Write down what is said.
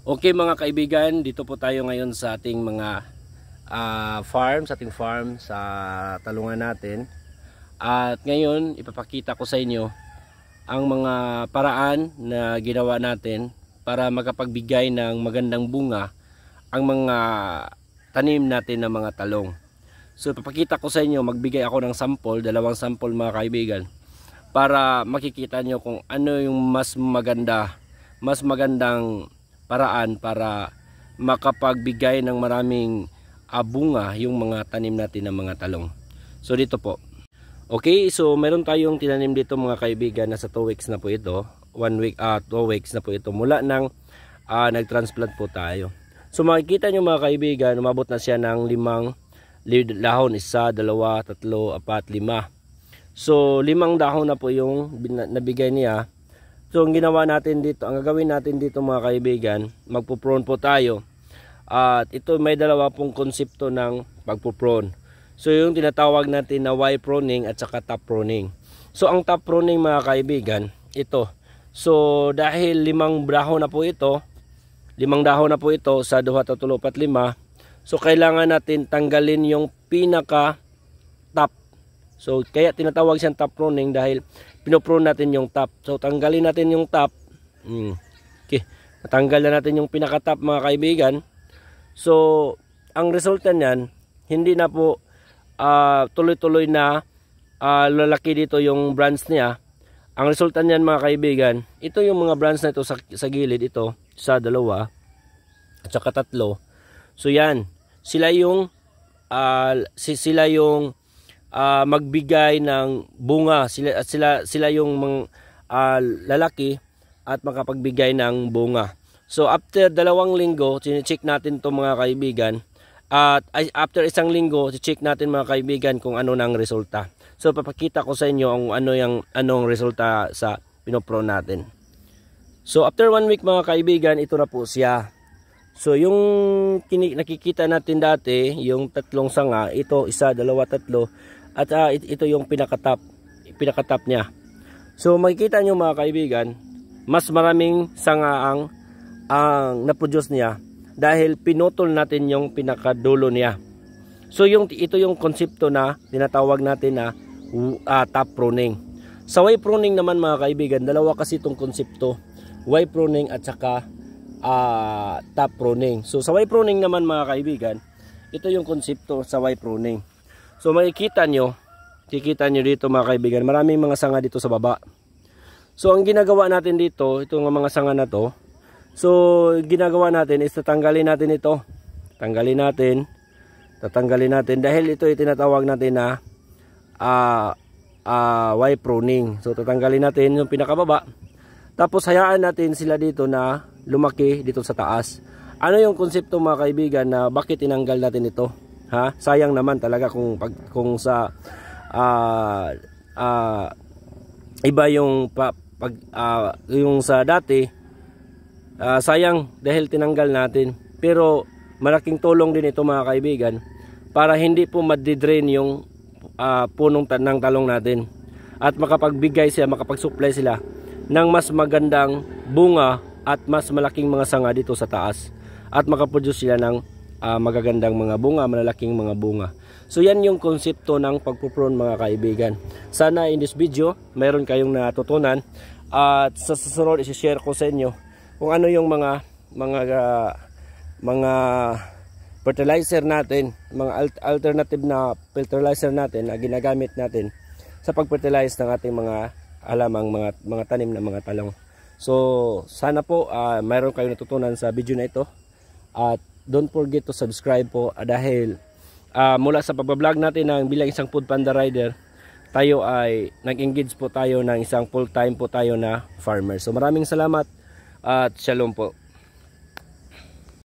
Okay mga kaibigan, dito po tayo ngayon sa ating mga uh, farm, sa ating farm sa talungan natin. At ngayon, ipapakita ko sa inyo ang mga paraan na ginawa natin para makapagbigay ng magandang bunga ang mga tanim natin ng mga talong. So ipapakita ko sa inyo, magbigay ako ng sample, dalawang sample mga kaibigan para makikita nyo kung ano yung mas maganda, mas magandang paraan para makapagbigay ng maraming abunga yung mga tanim natin ng mga talong. So dito po. Okay, so meron tayong tinanim dito mga kaibigan na sa 2 weeks na po ito. 1 week, ah, 2 weeks na po ito mula nang ah, nag-transplant po tayo. So makikita nyo mga kaibigan, umabot na siya ng limang dahon. Isa, dalawa, tatlo, apat, lima. So limang dahon na po yung nabigay niya So ang ginawa natin dito, ang gagawin natin dito mga kaibigan, magpo-prone po tayo. At ito may dalawa pong konsepto ng pagpo-prone. So yung tinatawag natin na Y proning at saka top proning. So ang top proning mga kaibigan, ito. So dahil limang braho na po ito, limang dahon na po ito sa duha tatulo pat lima. So kailangan natin tanggalin yung pinaka top So kaya tinatawag siyang top pruning dahil pinoprune natin yung top. So tanggalin natin yung top. Mm. Okay. Natanggal na natin yung pinaka-top mga kaibigan. So ang resulta niyan hindi na po ah, tuloy-tuloy uh, tuloy -tuloy na uh, lalaki dito yung branch niya. Ang resulta niyan mga kaibigan, ito yung mga branch na ito sa, sa gilid ito sa dalawa at saka tatlo. So yan, sila yung uh, sila yung uh, magbigay ng bunga sila at sila sila yung mga uh, lalaki at makapagbigay ng bunga. So after dalawang linggo, chine natin 'to mga kaibigan. At after isang linggo, check natin mga kaibigan kung ano nang resulta. So papakita ko sa inyo ang ano yung anong resulta sa pinopro natin. So after one week mga kaibigan, ito na po siya. So yung nakikita natin dati, yung tatlong sanga, ito isa, dalawa, tatlo. At uh, ito yung pinakatap pinakatap niya. So makikita nyo mga kaibigan, mas maraming sanga ang ang na-produce niya dahil pinutol natin yung pinakadulo niya. So yung ito yung konsepto na tinatawag natin na uh, top pruning. Sa Y pruning naman mga kaibigan, dalawa kasi itong konsepto, Y pruning at saka uh, top pruning. So sa Y pruning naman mga kaibigan, ito yung konsepto sa Y pruning. So makikita nyo, kikita nyo dito mga kaibigan, maraming mga sanga dito sa baba. So ang ginagawa natin dito, itong mga sanga na to, so ginagawa natin is tatanggalin natin ito. Tanggalin natin, tatanggalin natin dahil ito ay tinatawag natin na uh, uh, Y pruning. So tatanggalin natin yung pinakababa. Tapos hayaan natin sila dito na lumaki dito sa taas. Ano yung konsepto mga kaibigan na bakit tinanggal natin ito? ha sayang naman talaga kung pag, kung sa uh, uh, iba yung pa, pag uh, yung sa dati uh, sayang dahil tinanggal natin pero malaking tulong din ito mga kaibigan para hindi po madidrain yung uh, punong tan ng talong natin at makapagbigay sila makapagsupply sila ng mas magandang bunga at mas malaking mga sanga dito sa taas at makaproduce sila ng uh, magagandang mga bunga, malalaking mga bunga. So yan yung konsepto ng pagpuprone mga kaibigan. Sana in this video, mayroon kayong natutunan at sa susunod i-share ko sa inyo kung ano yung mga mga uh, mga fertilizer natin, mga alt alternative na fertilizer natin na ginagamit natin sa pagfertilize ng ating mga alamang mga mga tanim na mga talong. So sana po uh, mayroon kayong natutunan sa video na ito at don't forget to subscribe po ah, dahil uh, mula sa pagbablog natin ng bilang isang food panda rider tayo ay nag-engage po tayo ng isang full-time po tayo na farmer. So maraming salamat at shalom po.